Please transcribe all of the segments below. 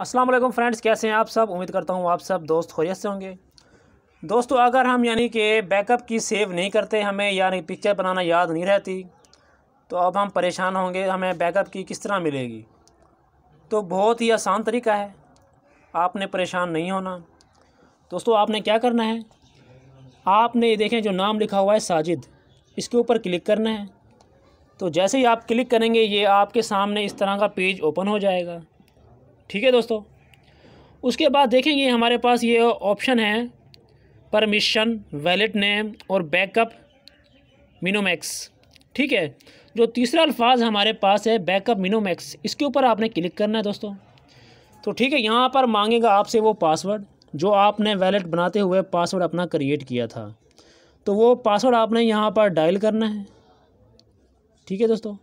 अस्सलाम वालेकुम फ्रेंड्स कैसे हैं आप सब उम्मीद करता हूँ आप सब दोस्त खैरियत से होंगे दोस्तों अगर हम यानी कि बैकअप की सेव नहीं करते हमें यानी पिक्चर बनाना याद नहीं रहती तो अब हम परेशान होंगे हमें बैकअप की किस तरह मिलेगी तो बहुत ही आसान तरीका है आपने परेशान नहीं होना दोस्तों आपने क्या करना है आपने ये देखें जो नाम लिखा हुआ है साजिद इसके ऊपर क्लिक करना है तो जैसे ही आप क्लिक करेंगे ये आपके सामने इस तरह का पेज ओपन हो जाएगा ठीक है दोस्तों उसके बाद देखेंगे हमारे पास ये ऑप्शन है परमिशन वैलेट नेम और बैकअप मिनोमैक्स ठीक है जो तीसरा अल्फाज हमारे पास है बैकअप मिनोमैक्स इसके ऊपर आपने क्लिक करना है दोस्तों तो ठीक है यहाँ पर मांगेगा आपसे वो पासवर्ड जो आपने वैलेट बनाते हुए पासवर्ड अपना क्रिएट किया था तो वो पासवर्ड आपने यहाँ पर डायल करना है ठीक है दोस्तों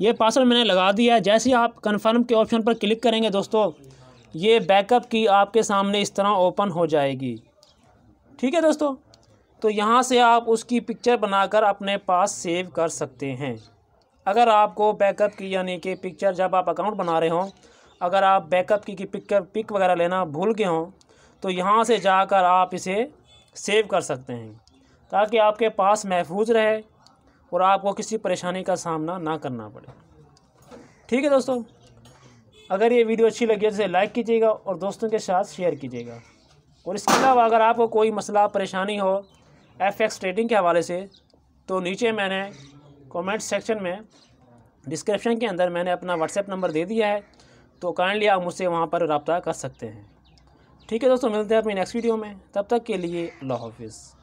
ये पासवर्ड मैंने लगा दिया है जैसे ही आप कन्फर्म के ऑप्शन पर क्लिक करेंगे दोस्तों ये बैकअप की आपके सामने इस तरह ओपन हो जाएगी ठीक है दोस्तों तो यहाँ से आप उसकी पिक्चर बनाकर अपने पास सेव कर सकते हैं अगर आपको बैकअप की यानी कि पिक्चर जब आप अकाउंट बना रहे हों अगर आप बैकअप की, की पिक्चर पिक वगैरह लेना भूल गए हों तो यहाँ से जाकर आप इसे सेव कर सकते हैं ताकि आपके पास महफूज रहे और आपको किसी परेशानी का सामना ना करना पड़े ठीक है दोस्तों अगर ये वीडियो अच्छी लगी है तो लाइक कीजिएगा और दोस्तों के साथ शेयर कीजिएगा और इसके अलावा अगर आपको कोई मसला परेशानी हो एफ एक्स ट्रेडिंग के हवाले से तो नीचे मैंने कमेंट सेक्शन में डिस्क्रिप्शन के अंदर मैंने अपना व्हाट्सएप नंबर दे दिया है तो काइंडली आप मुझसे वहाँ पर रबता कर सकते हैं ठीक है दोस्तों मिलते हैं अपनी नेक्स्ट वीडियो में तब तक के लिए अल्लाह हाफिज़